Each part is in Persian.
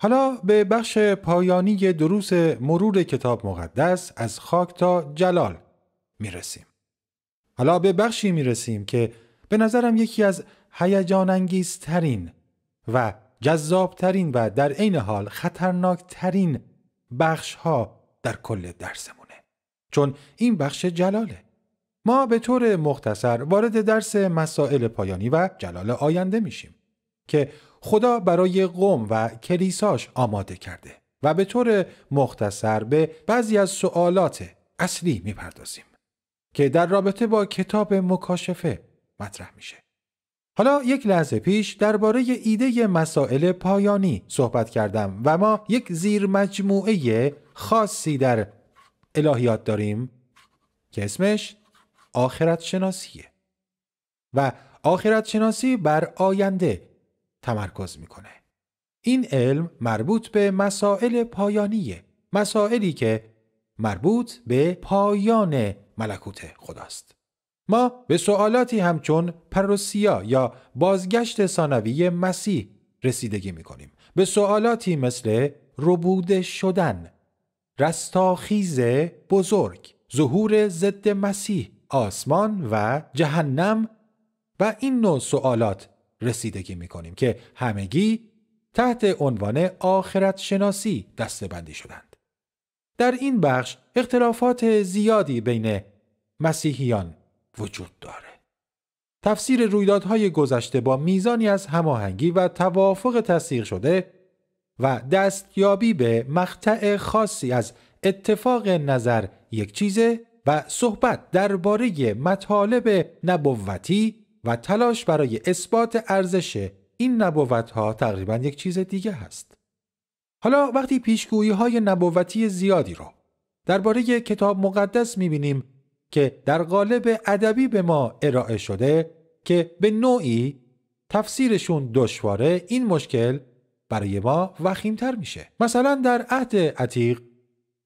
حالا به بخش پایانی دروس مرور کتاب مقدس از خاک تا جلال میرسیم. حالا به بخشی میرسیم که به نظرم یکی از هیجان و جذابترین و در عین حال خطرناکترین بخش ها در کل درسمونه. چون این بخش جلاله. ما به طور مختصر وارد درس مسائل پایانی و جلال آینده میشیم که خدا برای قوم و کلیساش آماده کرده و به طور مختصر به بعضی از سوالات اصلی میپردازیم که در رابطه با کتاب مکاشفه مطرح میشه. حالا یک لحظه پیش درباره ایده مسائل پایانی صحبت کردم و ما یک زیر مجموعه خاصی در الهیات داریم که اسمش آخرت شناسیه و آخرت شناسی بر آینده تمرکز میکنه. این علم مربوط به مسائل پایانیه. مسائلی که مربوط به پایان ملکوت خداست. ما به سوالاتی همچون پروسیا یا بازگشت ثانوی مسیح رسیدگی میکنیم. به سوالاتی مثل ربوده شدن، رستاخیز بزرگ، ظهور ضد مسیح، آسمان و جهنم و این نوع سوالات رسیدگی میکنیم که همگی تحت عنوان آخرت شناسی بندی شدند. در این بخش اختلافات زیادی بین مسیحیان وجود داره. تفسیر رویدادهای گذشته با میزانی از هماهنگی و توافق تصدیق شده و دستیابی به مقطع خاصی از اتفاق نظر یک چیزه و صحبت درباره مطالب نبوتی و تلاش برای اثبات ارزش این نبوتها تقریبا یک چیز دیگه هست. حالا وقتی پیشگویی های نبوتی زیادی رو درباره کتاب مقدس میبینیم که در قالب ادبی به ما ارائه شده که به نوعی تفسیرشون دشواره این مشکل برای ما وخیمتر میشه مثلا در عهد عتیق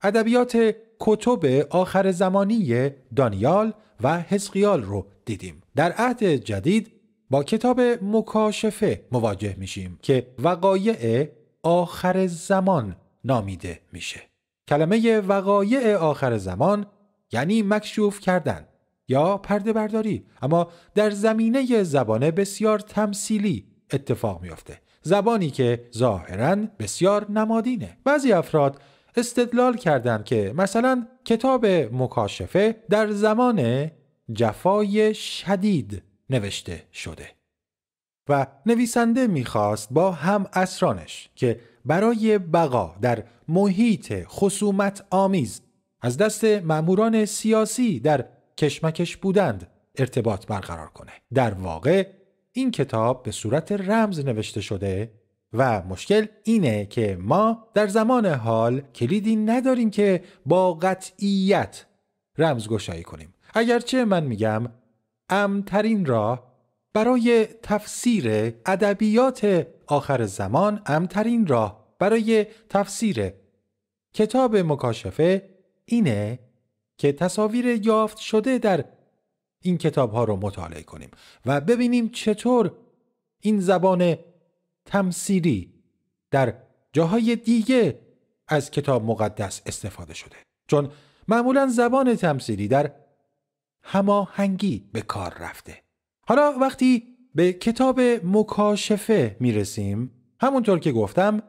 ادبیات کتب آخر زمانی دانیال و حزقیال رو دیدیم در عهد جدید با کتاب مکاشفه مواجه میشیم که وقایع آخر زمان نامیده میشه کلمه وقایع آخر زمان یعنی مکشوف کردن یا پرده برداری اما در زمینه زبانه بسیار تمثیلی اتفاق میافته زبانی که ظاهرا بسیار نمادینه بعضی افراد استدلال کردند که مثلا کتاب مکاشفه در زمان جفای شدید نوشته شده و نویسنده میخواست با هم اسرانش که برای بقا در محیط خصومت آمیز از دست مأموران سیاسی در کشمکش بودند ارتباط برقرار کنه در واقع این کتاب به صورت رمز نوشته شده و مشکل اینه که ما در زمان حال کلیدی نداریم که با قطعیت رمزگشایی کنیم اگرچه من میگم امترین راه برای تفسیر ادبیات آخر زمان امترین راه برای تفسیر کتاب مکاشفه اینه که تصاویر یافت شده در این کتاب ها رو مطالعه کنیم و ببینیم چطور این زبان تمثیلی در جاهای دیگه از کتاب مقدس استفاده شده چون معمولا زبان تمثیلی در هماهنگی به کار رفته حالا وقتی به کتاب مکاشفه میرسیم همونطور که گفتم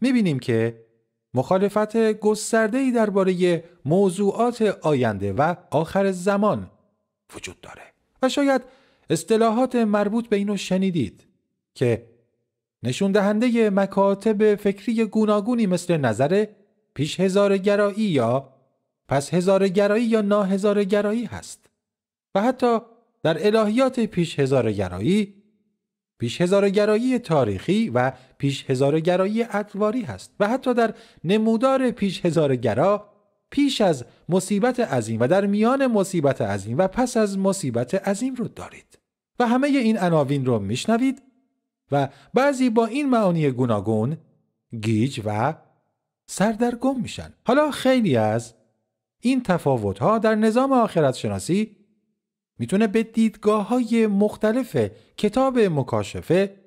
میبینیم که مخالفت گسترده‌ای درباره موضوعات آینده و آخر زمان وجود داره و شاید اصطلاحات مربوط به اینو شنیدید که نشون دهنده مکاتب فکری گوناگونی مثل نظر پیش هزار گرایی یا پس هزار گرایی یا ناهزار گرایی هست و حتی در الهیات پیش هزار گرایی پیش هزار گرایی تاریخی و پیش هزار گرایی ادواری هست و حتی در نمودار پیش هزار پیش از مصیبت عظیم و در میان مصیبت عظیم و پس از مصیبت عظیم رو دارید و همه این عناوین رو میشنوید و بعضی با این معانی گوناگون گیج و سردرگم میشن حالا خیلی از این تفاوت ها در نظام آخرت شناسی میتونه به دیدگاه های مختلف کتاب مکاشفه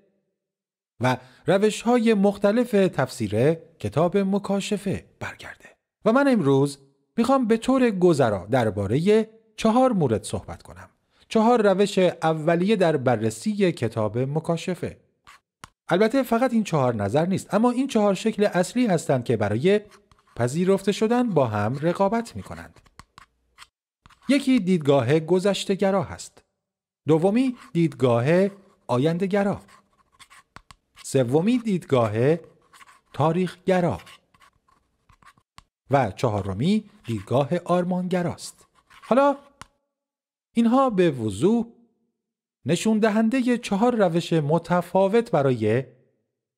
و روش های مختلف تفسیر کتاب مکاشفه برگرده و من امروز میخوام به طور گذرا درباره چهار مورد صحبت کنم چهار روش اولیه در بررسی کتاب مکاشفه البته فقط این چهار نظر نیست اما این چهار شکل اصلی هستند که برای پذیرفته شدن با هم رقابت می کنند. یکی دیدگاه گذشتهگرا هست. دومی دیدگاه آیندهگرا. سومی دیدگاه تاریخگرا. و چهارمی دیدگاه است. حالا اینها به وضوح نشون دهنده چهار روش متفاوت برای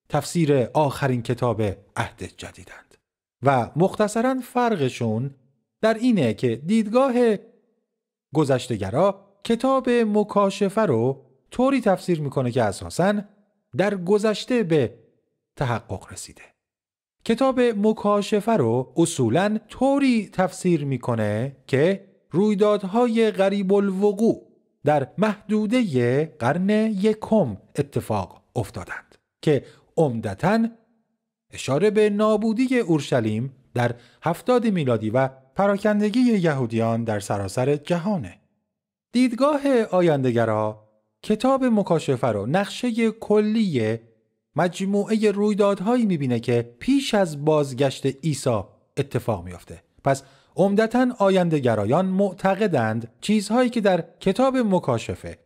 تفسیر آخرین کتاب عهد جدیدند و مختصرا فرقشون در اینه که دیدگاه گذشتگرا کتاب مکاشفه رو طوری تفسیر میکنه که اساسا در گذشته به تحقق رسیده کتاب مکاشفه رو اصولا طوری تفسیر میکنه که رویدادهای غریب الوقوع در محدوده قرن یکم اتفاق افتادند که عمدتا اشاره به نابودی اورشلیم در هفتاد میلادی و پراکندگی یهودیان در سراسر جهانه. دیدگاه آیندگرا کتاب مکاشفه رو نقشه کلی مجموعه رویدادهایی میبینه که پیش از بازگشت عیسی اتفاق میافته. پس عمدتا آیندهگرایان معتقدند چیزهایی که در کتاب مکاشفه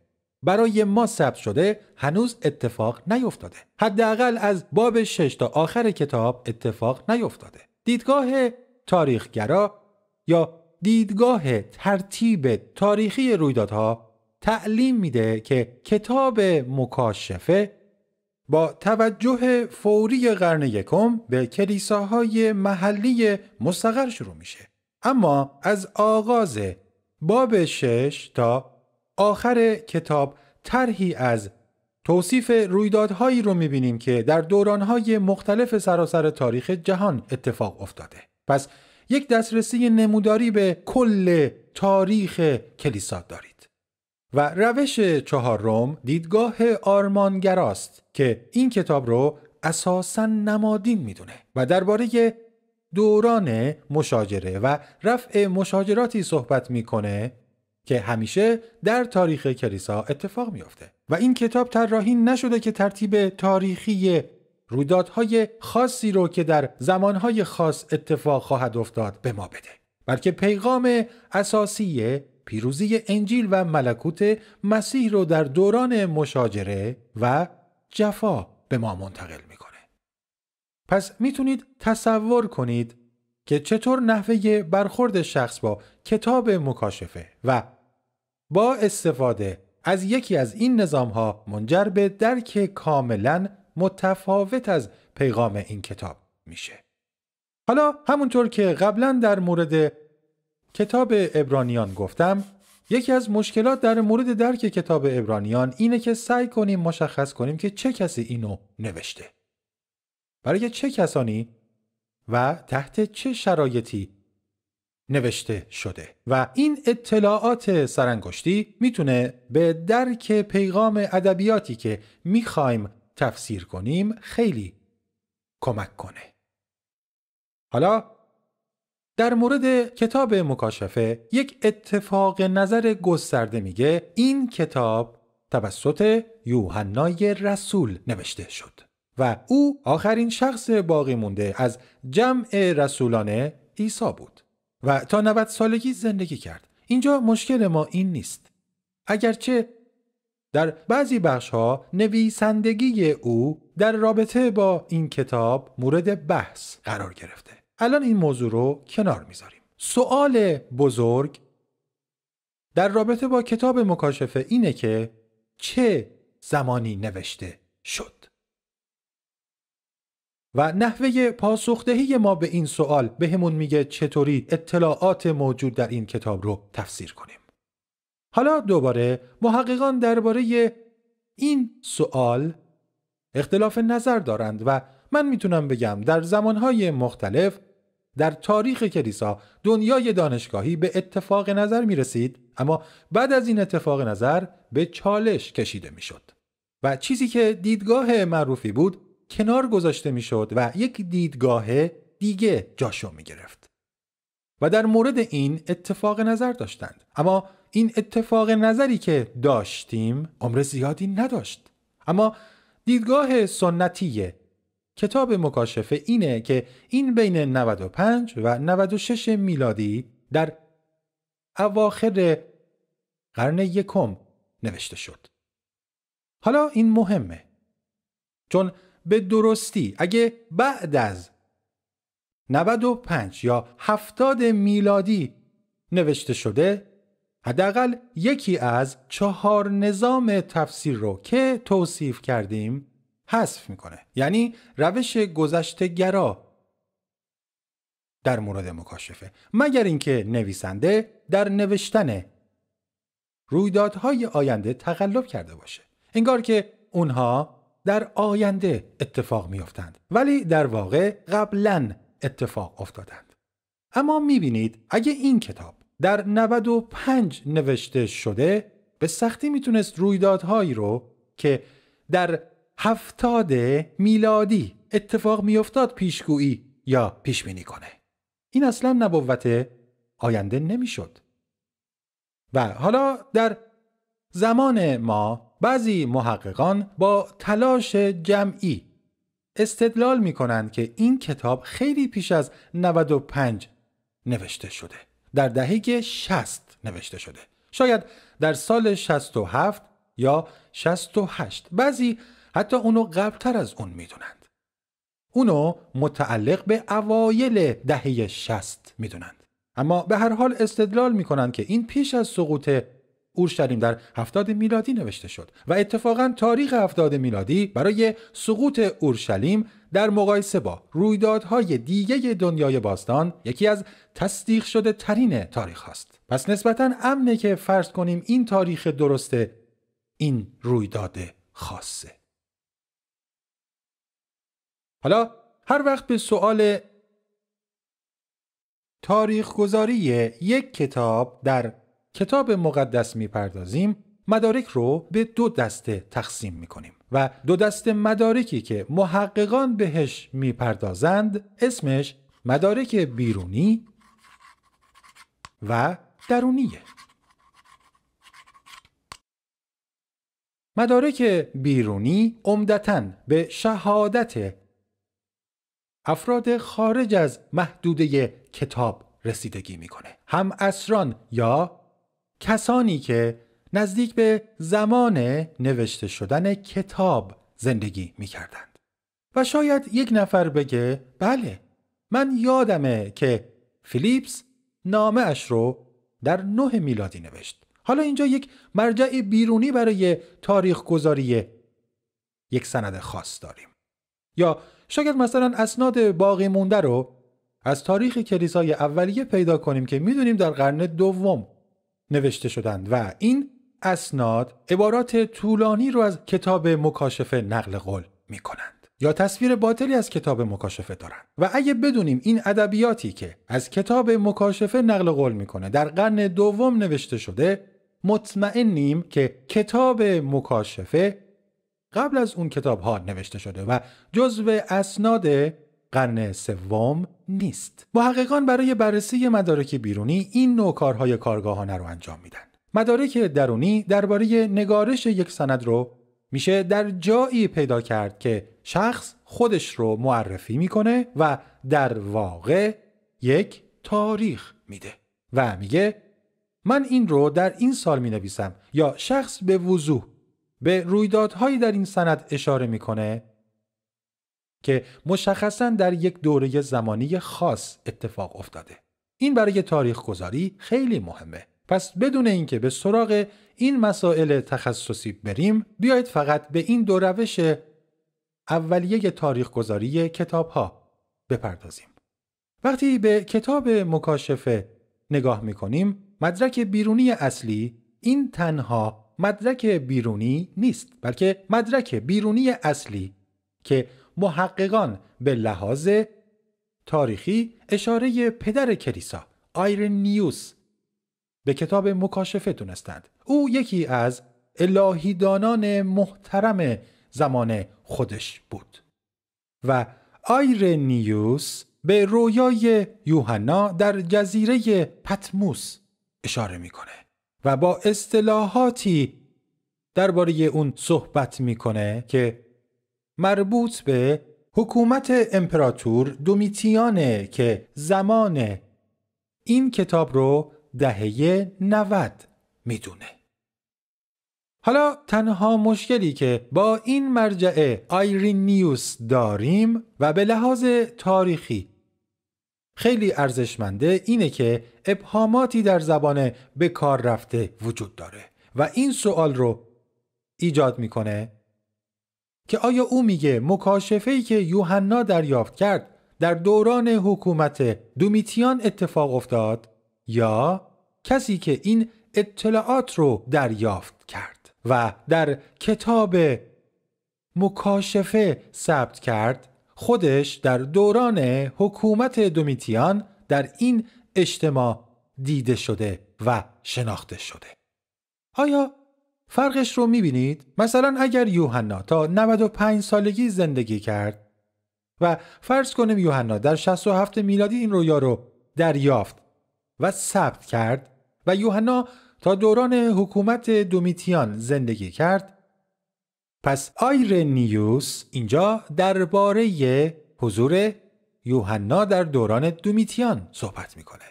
برای ما ثبت شده هنوز اتفاق نیفتاده حداقل از باب 6 تا آخر کتاب اتفاق نیفتاده دیدگاه تاریخگرا یا دیدگاه ترتیب تاریخی رویدادها تعلیم میده که کتاب مکاشفه با توجه فوری قرن یکم به کلیساهای محلی مستقر شروع میشه اما از آغاز باب شش تا آخر کتاب طرحی از توصیف رویدادهایی رو میبینیم که در دورانهای مختلف سراسر تاریخ جهان اتفاق افتاده پس یک دسترسی نموداری به کل تاریخ کلیسا دارید و روش روم دیدگاه آرمانگراست که این کتاب رو اساسا نمادین میدونه و درباره دوران مشاجره و رفع مشاجراتی صحبت میکنه که همیشه در تاریخ کلیسا اتفاق میافته و این کتاب طراحی نشده که ترتیب تاریخی رویدادهای خاصی رو که در زمانهای خاص اتفاق خواهد افتاد به ما بده بلکه پیغام اساسی پیروزی انجیل و ملکوت مسیح رو در دوران مشاجره و جفا به ما منتقل میکنه پس میتونید تصور کنید که چطور نحوه برخورد شخص با کتاب مکاشفه و با استفاده از یکی از این نظام ها منجر به درک کاملا متفاوت از پیغام این کتاب میشه. حالا همونطور که قبلا در مورد کتاب ابرانیان گفتم یکی از مشکلات در مورد درک کتاب ابرانیان اینه که سعی کنیم مشخص کنیم که چه کسی اینو نوشته. برای چه کسانی و تحت چه شرایطی نوشته شده و این اطلاعات سرانگشتی میتونه به درک پیغام ادبیاتی که میخوایم تفسیر کنیم خیلی کمک کنه. حالا در مورد کتاب مکاشفه یک اتفاق نظر گسترده میگه این کتاب توسط یوحنای رسول نوشته شد. و او آخرین شخص باقی مونده از جمع رسولان عیسی بود و تا 90 سالگی زندگی کرد. اینجا مشکل ما این نیست. اگرچه در بعضی بخش ها نویسندگی او در رابطه با این کتاب مورد بحث قرار گرفته. الان این موضوع رو کنار میذاریم. سوال بزرگ در رابطه با کتاب مکاشفه اینه که چه زمانی نوشته شد؟ و نحوه پاسخدهی ما به این سوال بهمون میگه چطوری اطلاعات موجود در این کتاب رو تفسیر کنیم. حالا دوباره محققان درباره این سوال اختلاف نظر دارند و من میتونم بگم در زمانهای مختلف در تاریخ کلیسا دنیای دانشگاهی به اتفاق نظر می رسید اما بعد از این اتفاق نظر به چالش کشیده می شد. و چیزی که دیدگاه معروفی بود کنار گذاشته میشد و یک دیدگاه دیگه جاشو میگرفت و در مورد این اتفاق نظر داشتند اما این اتفاق نظری که داشتیم عمر زیادی نداشت اما دیدگاه سنتی کتاب مکاشفه اینه که این بین 95 و 96 میلادی در اواخر قرن یکم نوشته شد حالا این مهمه چون به درستی اگه بعد از 95 یا 70 میلادی نوشته شده حداقل یکی از چهار نظام تفسیر رو که توصیف کردیم حذف میکنه یعنی روش گرا در مورد مکاشفه مگر اینکه نویسنده در نوشتن رویدادهای آینده تقلب کرده باشه انگار که اونها در آینده اتفاق میافتند ولی در واقع قبلا اتفاق افتادند اما میبینید اگه این کتاب در 95 نوشته شده به سختی میتونست رویدادهایی رو که در هفتاد میلادی اتفاق میافتاد پیشگویی یا پیش بینی کنه این اصلا نبوت آینده نمیشد و حالا در زمان ما بعضی محققان با تلاش جمعی استدلال می کنند که این کتاب خیلی پیش از 95 نوشته شده در دهه 60 نوشته شده شاید در سال 67 یا 68 بعضی حتی اونو قبلتر از اون میدونند اونو متعلق به اوایل دهه 60 میدونند اما به هر حال استدلال میکنند که این پیش از سقوط اورشلیم در هفتاد میلادی نوشته شد و اتفاقا تاریخ هفتاد میلادی برای سقوط اورشلیم در مقایسه با رویدادهای دیگه دنیای باستان یکی از تصدیق شده ترین تاریخ است. پس نسبتا امنه که فرض کنیم این تاریخ درسته این رویداد خاصه حالا هر وقت به سوال تاریخ گذاری یک کتاب در کتاب مقدس میپردازیم مدارک رو به دو دسته تقسیم میکنیم و دو دسته مدارکی که محققان بهش میپردازند اسمش مدارک بیرونی و درونیه مدارک بیرونی عمدتا به شهادت افراد خارج از محدوده کتاب رسیدگی میکنه هم اسران یا کسانی که نزدیک به زمان نوشته شدن کتاب زندگی می و شاید یک نفر بگه بله من یادمه که فیلیپس نامه اش رو در نه میلادی نوشت. حالا اینجا یک مرجع بیرونی برای تاریخ گذاری یک سند خاص داریم. یا شاید مثلا اسناد باقی مونده رو از تاریخ کلیسای اولیه پیدا کنیم که میدونیم در قرن دوم نوشته شدند و این اسناد عبارات طولانی رو از کتاب مکاشفه نقل قول می کنند یا تصویر باطلی از کتاب مکاشفه دارند و اگه بدونیم این ادبیاتی که از کتاب مکاشفه نقل قول میکنه در قرن دوم نوشته شده مطمئنیم که کتاب مکاشفه قبل از اون کتاب ها نوشته شده و جزو اسناد قرن سوم نیست محققان برای بررسی مدارک بیرونی این نوع کارهای کارگاهانه رو انجام میدن مدارک درونی درباره نگارش یک سند رو میشه در جایی پیدا کرد که شخص خودش رو معرفی میکنه و در واقع یک تاریخ میده و میگه من این رو در این سال می یا شخص به وضوح به رویدادهایی در این سند اشاره میکنه که مشخصا در یک دوره زمانی خاص اتفاق افتاده. این برای تاریخ گذاری خیلی مهمه. پس بدون اینکه به سراغ این مسائل تخصصی بریم بیایید فقط به این دو روش اولیه تاریخ گذاری کتاب ها بپردازیم. وقتی به کتاب مکاشفه نگاه میکنیم مدرک بیرونی اصلی این تنها مدرک بیرونی نیست بلکه مدرک بیرونی اصلی که محققان به لحاظ تاریخی اشاره پدر کلیسا آیرنیوس به کتاب مکاشفه دونستند او یکی از الهیدانان محترم زمان خودش بود و آیرنیوس به رویای یوحنا در جزیره پتموس اشاره میکنه و با اصطلاحاتی درباره اون صحبت میکنه که مربوط به حکومت امپراتور دومیتیانه که زمان این کتاب رو دهه 90 میدونه. حالا تنها مشکلی که با این مرجع آیرین داریم و به لحاظ تاریخی خیلی ارزشمنده اینه که ابهاماتی در زبان به کار رفته وجود داره و این سوال رو ایجاد میکنه که آیا او میگه مکاشفه ای که یوحنا دریافت کرد در دوران حکومت دومیتیان اتفاق افتاد یا کسی که این اطلاعات رو دریافت کرد و در کتاب مکاشفه ثبت کرد خودش در دوران حکومت دومیتیان در این اجتماع دیده شده و شناخته شده آیا فرقش رو میبینید؟ مثلا اگر یوحنا تا 95 سالگی زندگی کرد و فرض کنیم یوحنا در 67 میلادی این رویا رو دریافت و ثبت کرد و یوحنا تا دوران حکومت دومیتیان زندگی کرد پس آیرنیوس اینجا درباره حضور یوحنا در دوران دومیتیان صحبت میکنه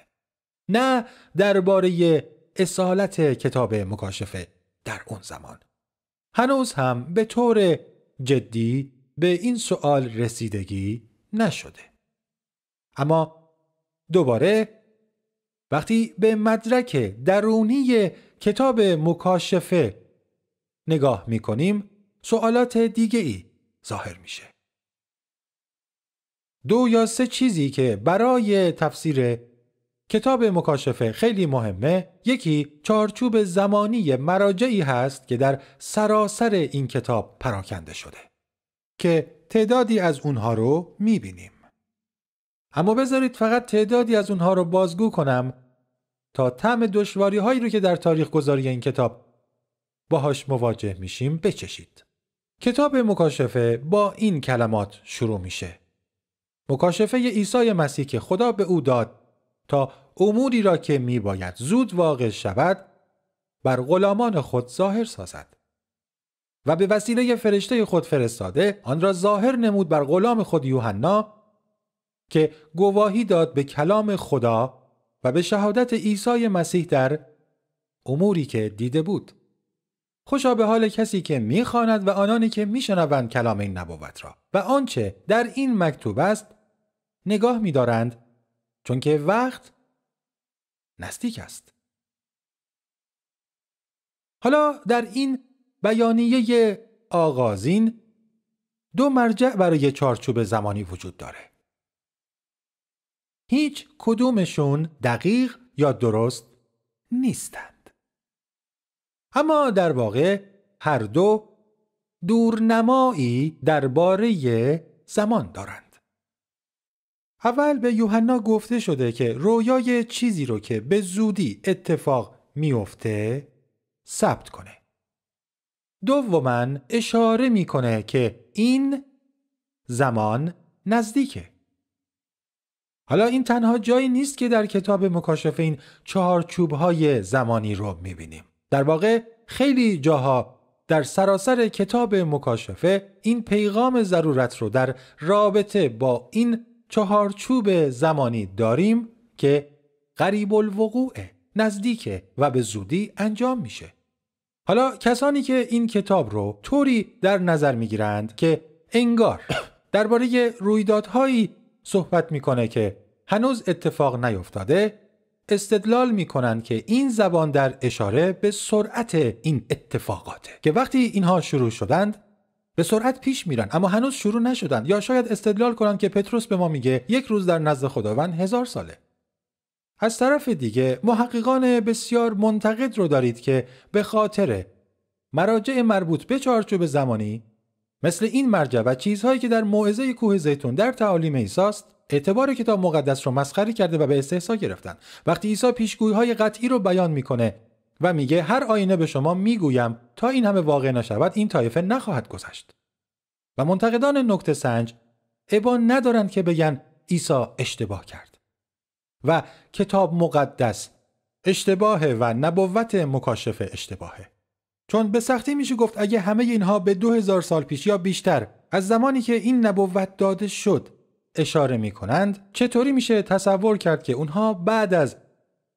نه درباره اصالت کتاب مکاشفه در اون زمان هنوز هم به طور جدی به این سوال رسیدگی نشده اما دوباره وقتی به مدرک درونی کتاب مکاشفه نگاه می کنیم سوالات دیگه ای ظاهر میشه. دو یا سه چیزی که برای تفسیر کتاب مکاشفه خیلی مهمه یکی چارچوب زمانی مراجعی هست که در سراسر این کتاب پراکنده شده که تعدادی از اونها رو میبینیم اما بذارید فقط تعدادی از اونها رو بازگو کنم تا تم دشواری هایی رو که در تاریخ گذاری این کتاب باهاش مواجه میشیم بچشید کتاب مکاشفه با این کلمات شروع میشه مکاشفه عیسی مسیح که خدا به او داد تا اموری را که می زود واقع شود بر غلامان خود ظاهر سازد و به وسیله فرشته خود فرستاده آن را ظاهر نمود بر غلام خود یوحنا که گواهی داد به کلام خدا و به شهادت عیسی مسیح در اموری که دیده بود خوشا به حال کسی که میخواند و آنانی که میشنوند کلام این نبوت را و آنچه در این مکتوب است نگاه میدارند چون که وقت نزدیک است حالا در این بیانیه آغازین دو مرجع برای چارچوب زمانی وجود داره هیچ کدومشون دقیق یا درست نیستند اما در واقع هر دو دورنمایی درباره زمان دارند اول به یوحنا گفته شده که رویای چیزی رو که به زودی اتفاق میافته ثبت کنه. دوما اشاره میکنه که این زمان نزدیکه. حالا این تنها جایی نیست که در کتاب مکاشفه این چهارچوب های زمانی رو میبینیم. در واقع خیلی جاها در سراسر کتاب مکاشفه این پیغام ضرورت رو در رابطه با این چهارچوب زمانی داریم که قریب الوقوعه نزدیکه و به زودی انجام میشه حالا کسانی که این کتاب رو طوری در نظر میگیرند که انگار درباره رویدادهایی صحبت میکنه که هنوز اتفاق نیفتاده استدلال میکنند که این زبان در اشاره به سرعت این اتفاقاته که وقتی اینها شروع شدند به سرعت پیش میرن اما هنوز شروع نشدن یا شاید استدلال کنن که پتروس به ما میگه یک روز در نزد خداوند هزار ساله از طرف دیگه محققان بسیار منتقد رو دارید که به خاطر مراجع مربوط به چارچوب زمانی مثل این مرجع و چیزهایی که در موعظه کوه زیتون در تعالیم عیساست اعتبار کتاب مقدس رو مسخره کرده و به استحصا گرفتن وقتی عیسی پیشگویی قطعی رو بیان میکنه و میگه هر آینه به شما میگویم تا این همه واقع نشود این تایفه نخواهد گذشت و منتقدان نکته سنج ابا ندارند که بگن عیسی اشتباه کرد و کتاب مقدس اشتباهه و نبوت مکاشف اشتباهه چون به سختی میشه گفت اگه همه اینها به دو هزار سال پیش یا بیشتر از زمانی که این نبوت داده شد اشاره میکنند چطوری میشه تصور کرد که اونها بعد از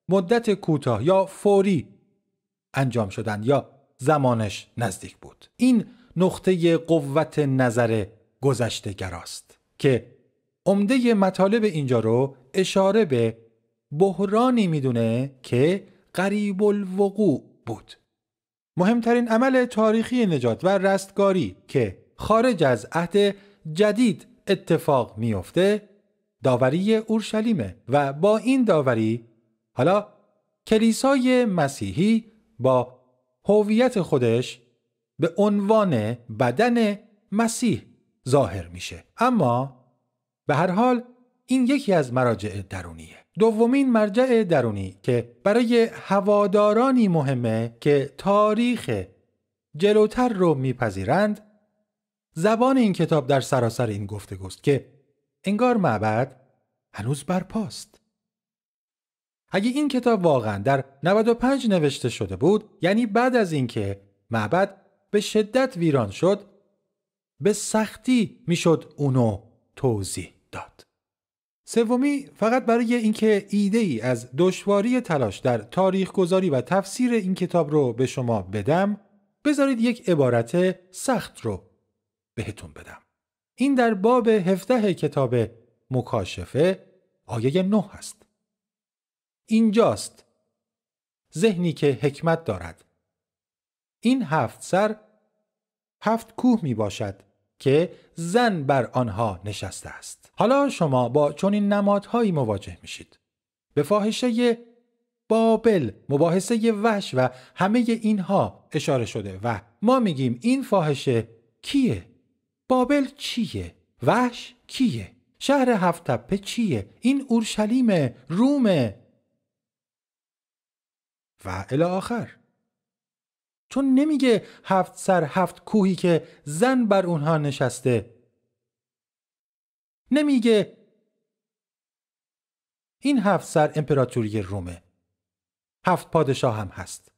مدت کوتاه یا فوری انجام شدن یا زمانش نزدیک بود این نقطه قوت نظر است که عمده مطالب اینجا رو اشاره به بحرانی میدونه که قریب الوقوع بود مهمترین عمل تاریخی نجات و رستگاری که خارج از عهد جدید اتفاق میافته داوری اورشلیمه و با این داوری حالا کلیسای مسیحی با هویت خودش به عنوان بدن مسیح ظاهر میشه اما به هر حال این یکی از مراجع درونیه دومین مرجع درونی که برای هوادارانی مهمه که تاریخ جلوتر رو میپذیرند زبان این کتاب در سراسر این گفته گفتگوست که انگار معبد هنوز برپاست اگه این کتاب واقعا در 95 نوشته شده بود یعنی بعد از اینکه معبد به شدت ویران شد به سختی میشد اونو توضیح داد سومی فقط برای اینکه ایده ای از دشواری تلاش در تاریخ گذاری و تفسیر این کتاب رو به شما بدم بذارید یک عبارت سخت رو بهتون بدم این در باب 17 کتاب مکاشفه آیه 9 هست اینجاست ذهنی که حکمت دارد این هفت سر هفت کوه می باشد که زن بر آنها نشسته است حالا شما با چنین نمادهایی مواجه میشید به فاحشه بابل مباحثه وحش و همه اینها اشاره شده و ما میگیم این فاحشه کیه بابل چیه وحش کیه شهر هفت تپه چیه این اورشلیم روم و الی آخر چون نمیگه هفت سر هفت کوهی که زن بر اونها نشسته نمیگه این هفت سر امپراتوری رومه هفت پادشاه هم هست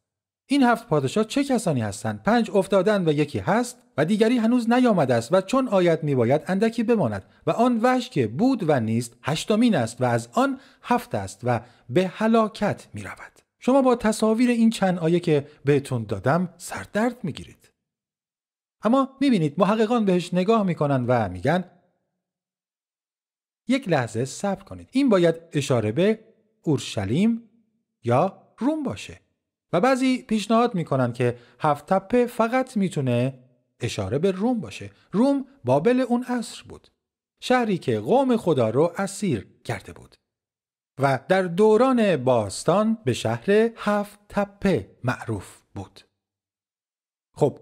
این هفت پادشاه چه کسانی هستند پنج افتادن و یکی هست و دیگری هنوز نیامده است و چون آید میباید اندکی بماند و آن وحش که بود و نیست هشتمین است و از آن هفت است و به هلاکت میرود شما با تصاویر این چند آیه که بهتون دادم سردرد میگیرید. اما میبینید محققان بهش نگاه میکنن و میگن یک لحظه صبر کنید. این باید اشاره به اورشلیم یا روم باشه. و بعضی پیشنهاد میکنن که هفت تپه فقط میتونه اشاره به روم باشه. روم بابل اون عصر بود. شهری که قوم خدا رو اسیر کرده بود. و در دوران باستان به شهر هفت تپه معروف بود. خب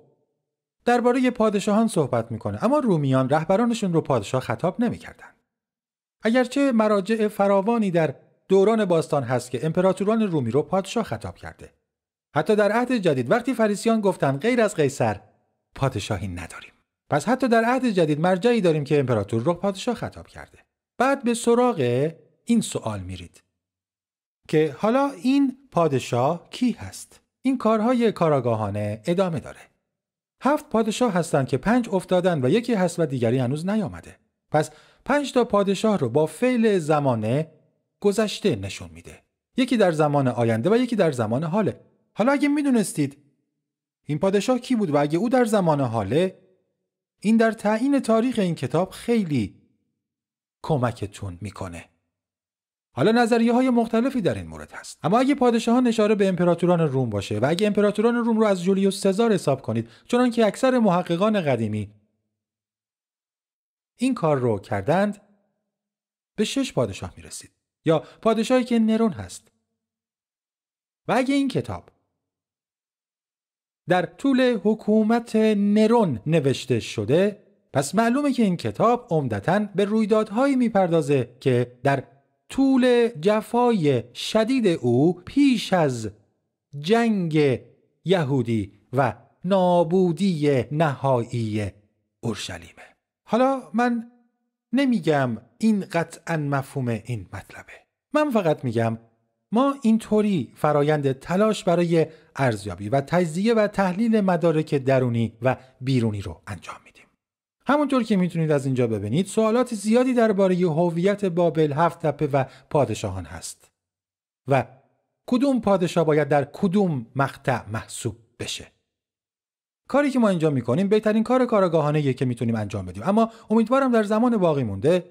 درباره پادشاهان صحبت میکنه اما رومیان رهبرانشون رو پادشاه خطاب نمیکردند. اگرچه مراجع فراوانی در دوران باستان هست که امپراتوران رومی رو پادشاه خطاب کرده. حتی در عهد جدید وقتی فریسیان گفتن غیر از قیصر پادشاهی نداریم. پس حتی در عهد جدید مرجعی داریم که امپراتور رو پادشاه خطاب کرده. بعد به سراغ این سوال میرید که حالا این پادشاه کی هست؟ این کارهای کاراگاهانه ادامه داره. هفت پادشاه هستند که پنج افتادن و یکی هست و دیگری هنوز نیامده. پس پنج تا پادشاه رو با فعل زمانه گذشته نشون میده. یکی در زمان آینده و یکی در زمان حاله. حالا اگه میدونستید این پادشاه کی بود و اگه او در زمان حاله این در تعیین تاریخ این کتاب خیلی کمکتون میکنه. حالا نظریه های مختلفی در این مورد هست اما اگه پادشاهان اشاره به امپراتوران روم باشه و اگه امپراتوران روم رو از جولیوس سزار حساب کنید چون که اکثر محققان قدیمی این کار رو کردند به شش پادشاه میرسید یا پادشاهی که نرون هست و اگه این کتاب در طول حکومت نرون نوشته شده پس معلومه که این کتاب عمدتا به رویدادهایی میپردازه که در طول جفای شدید او پیش از جنگ یهودی و نابودی نهایی اورشلیمه حالا من نمیگم این قطعا مفهوم این مطلبه من فقط میگم ما اینطوری فرایند تلاش برای ارزیابی و تجزیه و تحلیل مدارک درونی و بیرونی رو انجام میدیم همونطور که میتونید از اینجا ببینید سوالات زیادی درباره هویت بابل هفت تپه و پادشاهان هست و کدوم پادشاه باید در کدوم مقطع محسوب بشه کاری که ما اینجا میکنیم بهترین کار کارگاهانه که میتونیم انجام بدیم اما امیدوارم در زمان باقی مونده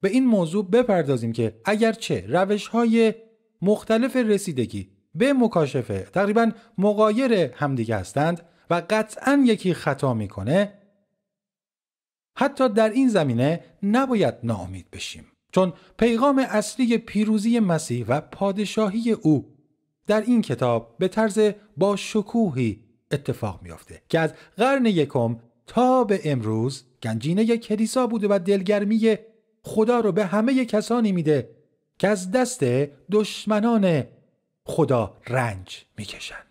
به این موضوع بپردازیم که اگرچه روش های مختلف رسیدگی به مکاشفه تقریبا مقایر همدیگه هستند و قطعا یکی خطا میکنه حتی در این زمینه نباید ناامید بشیم چون پیغام اصلی پیروزی مسیح و پادشاهی او در این کتاب به طرز با شکوهی اتفاق میافته که از قرن یکم تا به امروز گنجینه کلیسا بوده و دلگرمی خدا رو به همه کسانی میده که از دست دشمنان خدا رنج میکشن